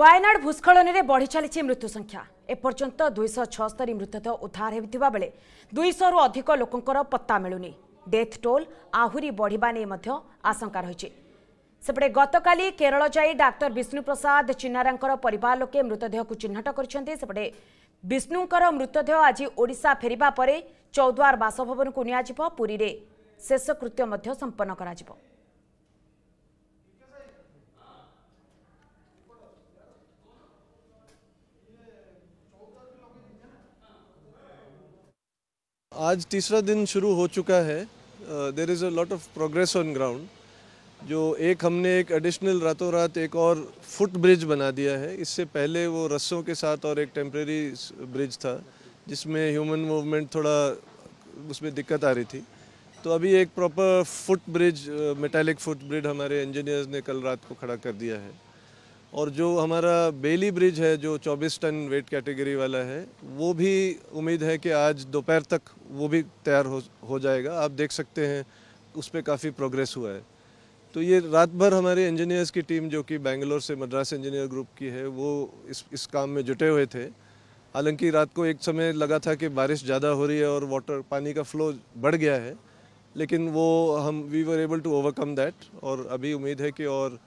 ୱାୟନାଡ଼ ଭୂସ୍ଖଳନରେ ବଢ଼ି ଚାଲିଛି ମୃତ୍ୟୁ ସଂଖ୍ୟା ଏପର୍ଯ୍ୟନ୍ତ ଦୁଇଶହ ଛଅସ୍ତରି ମୃତଦେହ ଉଦ୍ଧାର ହେଉଥିବା ବେଳେ ଦୁଇଶହରୁ ଅଧିକ ଲୋକଙ୍କର ପତ୍ତା ମିଳୁନି ଡେଥ୍ ଟୋଲ୍ ଆହୁରି ବଢ଼ିବା ନେଇ ମଧ୍ୟ ଆଶଙ୍କା ରହିଛି ସେପଟେ ଗତକାଲି କେରଳ ଯାଇ ଡାକ୍ତର ବିଷ୍ଣୁ ପ୍ରସାଦ ଚିନ୍ନାରାଙ୍କର ପରିବାର ଲୋକେ ମୃତଦେହକୁ ଚିହ୍ନଟ କରିଛନ୍ତି ସେପଟେ ବିଷ୍ଣୁଙ୍କର ମୃତଦେହ ଆଜି ଓଡ଼ିଶା ଫେରିବା ପରେ ଚୌଦ୍ୱାର ବାସଭବନକୁ ନିଆଯିବ ପୁରୀରେ ଶେଷକୃତ୍ୟ ମଧ୍ୟ ସମ୍ପନ୍ନ କରାଯିବ आज तीसरा दिन शुरू हो चुका है there is a lot of progress on ground जो एक हमने एक एडिशनल रातों रात एक और फुट ब्रिज बना दिया है इससे पहले वो रस्सों के साथ और एक टेम्प्रेरी ब्रिज था जिसमें ह्यूमन मूवमेंट थोड़ा उसमें दिक्कत आ रही थी तो अभी एक proper foot bridge metallic foot bridge हमारे इंजीनियर्स ने कल रात को खड़ा कर दिया है और जो हमारा बेली ब्रिज है जो 24 टन वेट कैटेगरी वाला है वो भी उम्मीद है कि आज दोपहर तक वो भी तैयार हो हो जाएगा आप देख सकते हैं उस पर काफ़ी प्रोग्रेस हुआ है तो ये रात भर हमारे इंजीनियर्स की टीम जो कि बेंगलोर से मद्रास इंजीनियर ग्रुप की है वो इस इस काम में जुटे हुए थे हालांकि रात को एक समय लगा था कि बारिश ज़्यादा हो रही है और वाटर पानी का फ्लो बढ़ गया है लेकिन वो हम we were able to overcome that और अभी उम्मीद है कि और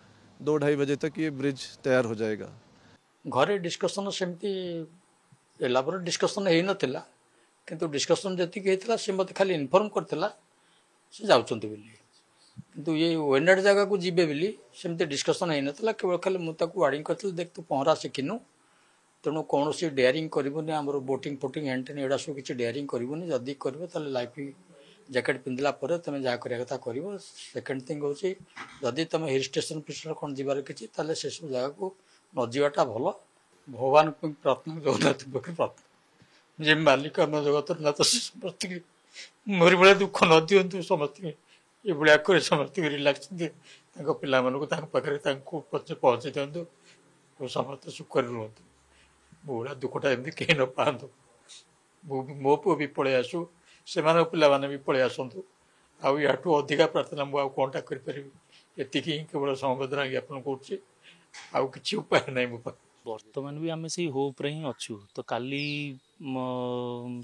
दो ढाई बजे तक ये ब्रिज तैयार हो जाएगा घरे डिस्कसन सेमती डिस्कसन हो नाला किंतु डिस्कसन जी होता से मत खाली इनफर्म कर किंतु ये वेनाड जगह को जी बोली सेमती डिस्कसन हो नाला केवल खाली मुझे वार्डिंग कर देख तू पहरा शिखिनु ତେଣୁ କୌଣସି ଡେୟାରିଂ କରିବୁନି ଆମର ବୋଟିଂ ଫୋଟିଂ ଏଣ୍ଟେନ୍ ଏଗୁଡ଼ା ସବୁ କିଛି ଡେୟାରିଂ କରିବୁନି ଯଦି କରିବ ଜ୍ୟାକେଟ୍ ପିନ୍ଧିଲା ପରେ ତୁମେ ଯାହା କରିବା କଥା କରିବ ସେକେଣ୍ଡ ଥିଙ୍ଗ୍ ହେଉଛି ଯଦି ତୁମେ ହିଲ୍ ଷ୍ଟେସନ୍ ଫିଷ୍ଟେସନ୍ କ'ଣ ଯିବାର କିଛି ତାହେଲେ ସେସବୁ ଜାଗାକୁ ନ ଯିବାଟା ଭଲ ଭଗବାନ ପ୍ରାର୍ଥନା ଜଗନ୍ନାଥ ପାଖରେ ପ୍ରାର୍ଥନା ଯେ ମାଲିକ ଆମ ଜଗତର ନାଥ ସମସ୍ତଙ୍କୁ ମୋରି ଭଳିଆ ଦୁଃଖ ନ ଦିଅନ୍ତୁ ସମସ୍ତଙ୍କୁ ଏଭଳିଆ କରି ସମସ୍ତଙ୍କୁ ରିଲାକ୍ସ ଦିଏ ତାଙ୍କ ପିଲାମାନଙ୍କୁ ତାଙ୍କ ପାଖରେ ତାଙ୍କୁ ପଛେ ପହଞ୍ଚେଇ ଦିଅନ୍ତୁ ସମସ୍ତେ ସୁଖରେ ରୁହନ୍ତୁ ମୋ ଭଳିଆ ଦୁଃଖଟା ଏମିତି କେହି ନ ପାଆନ୍ତୁ ମୋ ପୁଅ ବି ପଳେଇ ଆସୁ ସେମାନଙ୍କ ପିଲାମାନେ ବି ପଳେଇ ଆସନ୍ତୁ ଆଉ ୟାଠୁ ଅଧିକା ପ୍ରାର୍ଥନା ମୁଁ ଆଉ କ'ଣଟା କରିପାରିବି ଏତିକି ହିଁ କେବଳ ସମବେଦନା ଜ୍ଞାପନ କରୁଛି ଆଉ କିଛି ଉପାୟ ନାହିଁ ମୋ ପାଖରେ ବର୍ତ୍ତମାନ ବି ଆମେ ସେଇ ହୋପ୍ରେ ହିଁ ଅଛୁ ତ କାଲି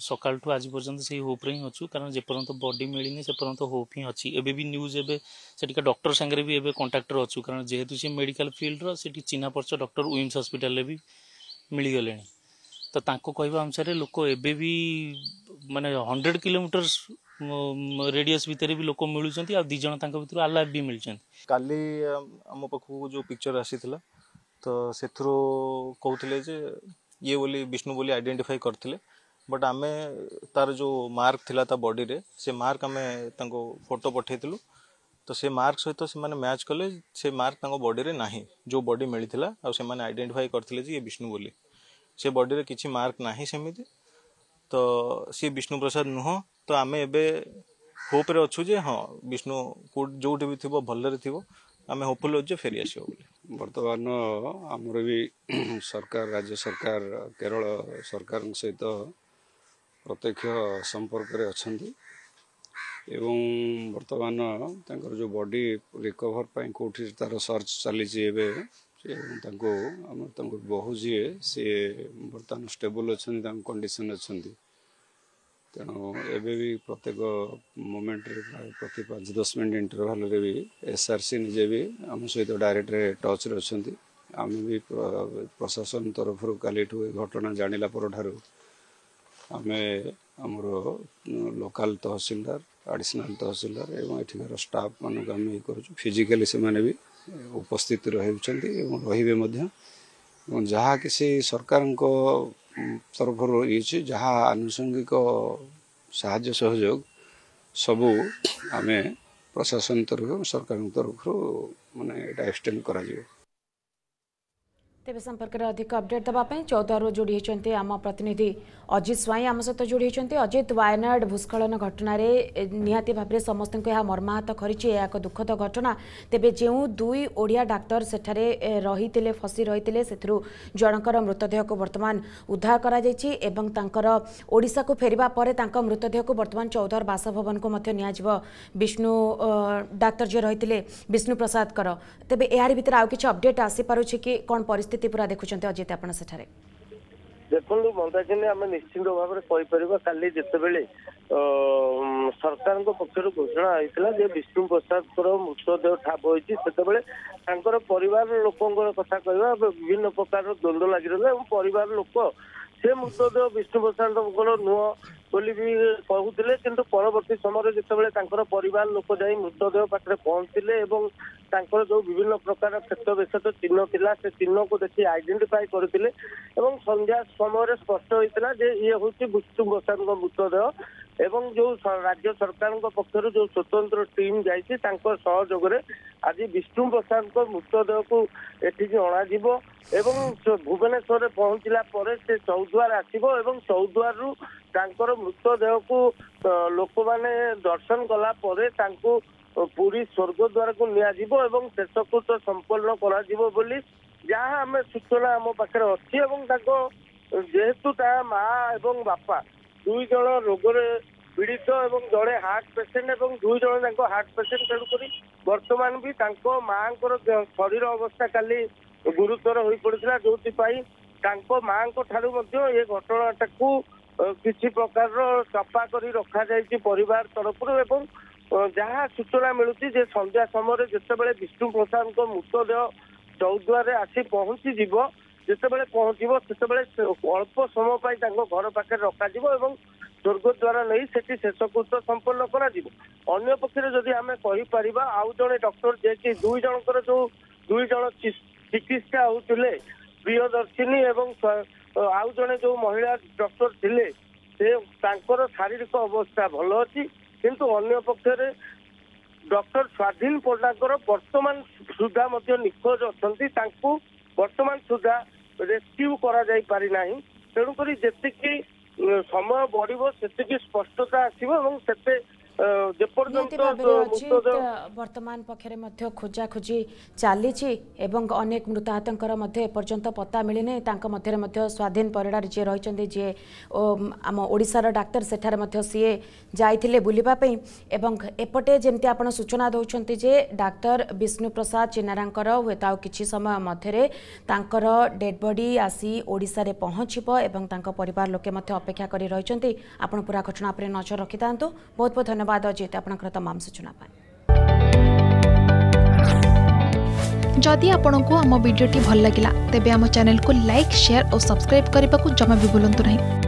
ସକାଳଠୁ ଆଜି ପର୍ଯ୍ୟନ୍ତ ସେଇ ହୋପ୍ରେ ହିଁ ଅଛୁ କାରଣ ଯେପର୍ଯ୍ୟନ୍ତ ବଡି ମିଳିନି ସେପର୍ଯ୍ୟନ୍ତ ହୋପ୍ ହିଁ ଅଛି ଏବେ ବି ନ୍ୟୁଜ୍ ଏବେ ସେଠିକା ଡକ୍ଟର ସାଙ୍ଗରେ ବି ଏବେ କଣ୍ଟାକ୍ଟରେ ଅଛୁ କାରଣ ଯେହେତୁ ସେ ମେଡ଼ିକାଲ ଫିଲ୍ଡର ସେଠି ଚିହ୍ନା ପରିଚୟ ଡକ୍ଟର ୱିମ୍ସ ହସ୍ପିଟାଲରେ ବି ମିଳିଗଲେଣି ତ ତାଙ୍କ କହିବା ଅନୁସାରେ ଲୋକ ଏବେ ବି मानने हंड्रेड किलोमीटर्स रेडियस भितर भी लोक मिलूँ दिज भर भी मिलते आम पाखक जो पिक्चर आसी तो से कहते ये बोली विष्णु बोली आईडेटिफाई करते बट आम तार जो मार्क था ता बडी से मार्क आम फोटो पठेलु तो से मार्क सहित तो से माने मैच कले से मार्क बडी ना जो बडी मिलता आईडेटिफाई करते ये विष्णु बोली से बडी किसी मार्क ना सेमती ତ ସିଏ ବିଷ୍ଣୁ ପ୍ରସାଦ ନୁହଁ ତ ଆମେ ଏବେ ହୋପ୍ରେ ଅଛୁ ଯେ ହଁ ବିଷ୍ଣୁ କେଉଁଠି ଯେଉଁଠି ବି ଥିବ ଭଲରେ ଥିବ ଆମେ ହୋପ୍ଫୁଲ୍ ଅଛୁ ଯେ ଫେରି ଆସିବ ବୋଲି ବର୍ତ୍ତମାନ ଆମର ବି ସରକାର ରାଜ୍ୟ ସରକାର କେରଳ ସରକାରଙ୍କ ସହିତ ପ୍ରତ୍ୟକ୍ଷ ସମ୍ପର୍କରେ ଅଛନ୍ତି ଏବଂ ବର୍ତ୍ତମାନ ତାଙ୍କର ଯେଉଁ ବଡ଼ି ରିକଭର୍ ପାଇଁ କେଉଁଠି ତା'ର ସର୍ଚ୍ଚ ଚାଲିଛି ଏବେ ତାଙ୍କୁ ଆମର ତାଙ୍କୁ ବହୁ ଯିଏ ସିଏ ବର୍ତ୍ତମାନ ଷ୍ଟେବୁଲ୍ ଅଛନ୍ତି ତାଙ୍କ କଣ୍ଡିସନ୍ ଅଛନ୍ତି ତେଣୁ ଏବେ ବି ପ୍ରତ୍ୟେକ ମୋମେଣ୍ଟରେ ପ୍ରାୟ ପ୍ରତି ପାଞ୍ଚ ଦଶ ମିନିଟ୍ ଇଣ୍ଟରଭାଲ୍ରେ ବି ଏସ୍ ଆର୍ ସି ନିଜେ ବି ଆମ ସହିତ ଡାଇରେକ୍ଟରେ ଟଚ୍ରେ ଅଛନ୍ତି ଆମେ ବି ପ୍ରଶାସନ ତରଫରୁ କାଲିଠୁ ଏ ଘଟଣା ଜାଣିଲା ପରଠାରୁ ଆମେ ଆମର ଲୋକାଲ୍ ତହସିଲଦାର ଆଡ଼ିସନାଲ୍ ତହସିଲଦାର ଏବଂ ଏଠିକାର ଷ୍ଟାଫ୍ମାନଙ୍କୁ ଆମେ ଇଏ କରୁଛୁ ଫିଜିକାଲି ସେମାନେ ବି ଉପସ୍ଥିତ ରହୁଛନ୍ତି ଏବଂ ରହିବେ ମଧ୍ୟ ଏବଂ ଯାହା କିଛି ସରକାରଙ୍କ ତରଫରୁ ରହିଅଛି ଯାହା ଆନୁଷଙ୍ଗିକ ସାହାଯ୍ୟ ସହଯୋଗ ସବୁ ଆମେ ପ୍ରଶାସନ ତରଫରୁ ସରକାରଙ୍କ ତରଫରୁ ମାନେ ଏଇଟା ଏକ୍ସଟେଣ୍ଡ କରାଯିବ ତେବେ ସମ୍ପର୍କରେ ଅଧିକ ଅପଡେଟ୍ ଦେବା ପାଇଁ ଚୌଦ୍ୱାରରୁ ଯୋଡ଼ି ହୋଇଛନ୍ତି ଆମ ପ୍ରତିନିଧି ଅଜିତ ସ୍ୱାଇଁ ଆମ ସହିତ ଯୋଡ଼ି ହୋଇଛନ୍ତି ଅଜିତ ୱାୟନାଡ଼ ଭୂସ୍ଖଳନ ଘଟଣାରେ ନିହାତି ଭାବରେ ସମସ୍ତଙ୍କୁ ଏହା ମର୍ମାହତ କରିଛି ଏହା ଏକ ଦୁଃଖଦ ଘଟଣା ତେବେ ଯେଉଁ ଦୁଇ ଓଡ଼ିଆ ଡାକ୍ତର ସେଠାରେ ରହିଥିଲେ ଫସି ରହିଥିଲେ ସେଥିରୁ ଜଣଙ୍କର ମୃତଦେହକୁ ବର୍ତ୍ତମାନ ଉଦ୍ଧାର କରାଯାଇଛି ଏବଂ ତାଙ୍କର ଓଡ଼ିଶାକୁ ଫେରିବା ପରେ ତାଙ୍କ ମୃତଦେହକୁ ବର୍ତ୍ତମାନ ଚୌଦ୍ୱାର ବାସଭବନକୁ ମଧ୍ୟ ନିଆଯିବ ବିଷ୍ଣୁ ଡାକ୍ତର ଯିଏ ରହିଥିଲେ ବିଷ୍ଣୁ ପ୍ରସାଦଙ୍କର ତେବେ ଏହାରି ଭିତରେ ଆଉ କିଛି ଅପଡେଟ୍ ଆସିପାରୁଛି କି କ'ଣ ପରିସ୍ଥିତି ପରିସ୍ଥିତି ପୁରା ଦେଖୁଛନ୍ତି ଅଜିତ ଆପଣ ସେଠାରେ ଦେଖନ୍ତୁ ମନ୍ଦାକିନୀ ଆମେ ନିଶ୍ଚିନ୍ତ ଭାବରେ କହିପାରିବା କାଲି ଯେତେବେଳେ ସରକାରଙ୍କ ପକ୍ଷରୁ ଘୋଷଣା ହେଇଥିଲା ଯେ ବିଷ୍ଣୁ ପ୍ରସାଦଙ୍କର ମୃତଦେହ ଠାବ ହୋଇଛି ସେତେବେଳେ ତାଙ୍କର ପରିବାର ଲୋକଙ୍କର କଥା କହିବା ବିଭିନ୍ନ ପ୍ରକାରର ଦ୍ୱନ୍ଦ୍ୱ ଲାଗି ରହିଲା ଏବଂ ପରିବାର ଲୋକ ସେ ମୃତଦେହ ବିଷ୍ଣୁ ପ୍ରସାଦଙ୍କର ନୁହଁ ବୋଲି ବି କହୁଥିଲେ କିନ୍ତୁ ପରବର୍ତ୍ତୀ ସମୟରେ ଯେତେବେଳେ ତାଙ୍କର ପରିବାର ଲୋକ ଯାଇ ମୃତଦେହ ପାଖରେ ପହଞ୍ଚିଲେ ଏବଂ ତାଙ୍କର ଯୋଉ ବିଭିନ୍ନ ପ୍ରକାର କ୍ଷେତ ବିକ୍ଷତ ଚିହ୍ନ ଥିଲା ସେ ଚିହ୍ନକୁ ଦେଖି ଆଇଡେଣ୍ଟିଫାଇ କରିଥିଲେ ଏବଂ ସନ୍ଧ୍ୟା ସମୟରେ ସ୍ପଷ୍ଟ ହୋଇଥିଲା ଯେ ଇଏ ହେଉଛି ବିଷ୍ଣୁ ପ୍ରସାଦଙ୍କ ମୃତଦେହ ଏବଂ ଯୋଉ ରାଜ୍ୟ ସରକାରଙ୍କ ପକ୍ଷରୁ ଯୋଉ ସ୍ୱତନ୍ତ୍ର ଟିମ୍ ଯାଇଛି ତାଙ୍କ ସହଯୋଗରେ ଆଜି ବିଷ୍ଣୁ ପ୍ରସାଦଙ୍କ ମୃତଦେହକୁ ଏଠିକି ଅଣାଯିବ ଏବଂ ଭୁବନେଶ୍ୱରରେ ପହଞ୍ଚିଲା ପରେ ସେ ସୌଦ୍ୱାର ଆସିବ ଏବଂ ସୌଦ୍ୱାରରୁ ତାଙ୍କର ମୃତଦେହକୁ ଲୋକମାନେ ଦର୍ଶନ କଲା ପରେ ତାଙ୍କୁ ପୁରୀ ସ୍ୱର୍ଗଦ୍ୱାରକୁ ନିଆଯିବ ଏବଂ ଶେଷକୃତ ସମ୍ପନ୍ନ କରାଯିବ ବୋଲି ଯାହା ଆମେ ସୂଚନା ଆମ ପାଖରେ ଅଛି ଏବଂ ତାଙ୍କ ଯେହେତୁ ତା ମା ଏବଂ ବାପା ଦୁଇ ଜଣ ରୋଗରେ ପୀଡ଼ିତ ଏବଂ ଜଣେ ହାର୍ଟ ପେସେଣ୍ଟ ଏବଂ ଦୁଇ ଜଣ ତାଙ୍କ ହାର୍ଟ ପେସେଣ୍ଟ ତେଣୁକରି ବର୍ତ୍ତମାନ ବି ତାଙ୍କ ମାଆଙ୍କର ଶରୀର ଅବସ୍ଥା କାଲି ଗୁରୁତର ହୋଇପଡ଼ିଥିଲା ଯୋଉଥିପାଇଁ ତାଙ୍କ ମାଆଙ୍କ ଠାରୁ ମଧ୍ୟ ଏ ଘଟଣାଟାକୁ କିଛି ପ୍ରକାରର ଚାପା କରି ରଖାଯାଇଛି ପରିବାର ତରଫରୁ ଏବଂ ଯାହା ସୂଚନା ମିଳୁଛି ଯେ ସନ୍ଧ୍ୟା ସମୟରେ ଯେତେବେଳେ ବିଷ୍ଣୁ ପ୍ରସାଦଙ୍କ ମୃତଦେହ ଚୌଦ୍ୱାରରେ ଆସି ପହଞ୍ଚିଯିବ ଯେତେବେଳେ ପହଞ୍ଚିବ ସେତେବେଳେ ଅଳ୍ପ ସମୟ ପାଇଁ ତାଙ୍କ ଘର ପାଖରେ ରଖାଯିବ ଏବଂ ସ୍ୱର୍ଗଦ୍ୱାର ନେଇ ସେଠି ଶେଷକୃତ ସମ୍ପନ୍ନ କରାଯିବ ଅନ୍ୟ ପକ୍ଷରେ ଯଦି ଆମେ କହିପାରିବା ଆଉ ଜଣେ ଡକ୍ଟର ଯିଏକି ଦୁଇ ଜଣଙ୍କର ଯୋଉ ଦୁଇ ଜଣ ଚିକିତ୍ସା ହଉଥିଲେ ପ୍ରିୟଦର୍ଶିନୀ ଏବଂ ଆଉ ଜଣେ ଯୋଉ ମହିଳା ଡକ୍ଟର ଥିଲେ ସେ ତାଙ୍କର ଶାରୀରିକ ଅବସ୍ଥା ଭଲ ଅଛି କିନ୍ତୁ ଅନ୍ୟ ପକ୍ଷରେ ଡକ୍ଟର ସ୍ୱାଧୀନ ପଣ୍ଡାଙ୍କର ବର୍ତ୍ତମାନ ସୁଦ୍ଧା ମଧ୍ୟ ନିଖୋଜ ଅଛନ୍ତି ତାଙ୍କୁ ବର୍ତ୍ତମାନ ସୁଦ୍ଧା ରେସ୍କ୍ୟୁ କରାଯାଇ ପାରିନାହିଁ ତେଣୁକରି ଯେତିକି ସମୟ ବଢିବ ସେତିକି ସ୍ପଷ୍ଟତା ଆସିବ ଏବଂ ସେତେ ନିହାତି ଭାବରେ ଅଛି ବର୍ତ୍ତମାନ ପକ୍ଷରେ ମଧ୍ୟ ଖୋଜାଖୋଜି ଚାଲିଛି ଏବଂ ଅନେକ ମୃତାହତଙ୍କର ମଧ୍ୟ ଏପର୍ଯ୍ୟନ୍ତ ପତ୍ତା ମିଳିନି ତାଙ୍କ ମଧ୍ୟରେ ମଧ୍ୟ ସ୍ୱାଧୀନ ପରିଡ଼ାରେ ଯିଏ ରହିଛନ୍ତି ଯିଏ ଆମ ଓଡ଼ିଶାର ଡାକ୍ତର ସେଠାରେ ମଧ୍ୟ ସିଏ ଯାଇଥିଲେ ବୁଲିବା ପାଇଁ ଏବଂ ଏପଟେ ଯେମିତି ଆପଣ ସୂଚନା ଦେଉଛନ୍ତି ଯେ ଡାକ୍ତର ବିଷ୍ଣୁ ପ୍ରସାଦ ଚିନାରାଙ୍କର ହୁଏତ ଆଉ କିଛି ସମୟ ମଧ୍ୟରେ ତାଙ୍କର ଡେଡ୍ ବଡି ଆସି ଓଡ଼ିଶାରେ ପହଞ୍ଚିବ ଏବଂ ତାଙ୍କ ପରିବାର ଲୋକେ ମଧ୍ୟ ଅପେକ୍ଷା କରି ରହିଛନ୍ତି ଆପଣ ପୁରା ଘଟଣା ଉପରେ ନଜର ରଖିଥାନ୍ତୁ ବହୁତ ବହୁତ ଧନ୍ୟବାଦ ଧନ୍ୟବାଦ ଅଜିତ ଆପଣଙ୍କର ତମାମ ସୂଚନା ପାଇଁ ଯଦି ଆପଣଙ୍କୁ ଆମ ଭିଡ଼ିଓଟି ଭଲ ଲାଗିଲା ତେବେ ଆମ ଚ୍ୟାନେଲକୁ ଲାଇକ୍ ସେୟାର ଓ ସବସ୍କ୍ରାଇବ୍ କରିବାକୁ ଜମା ବି ଭୁଲନ୍ତୁ ନାହିଁ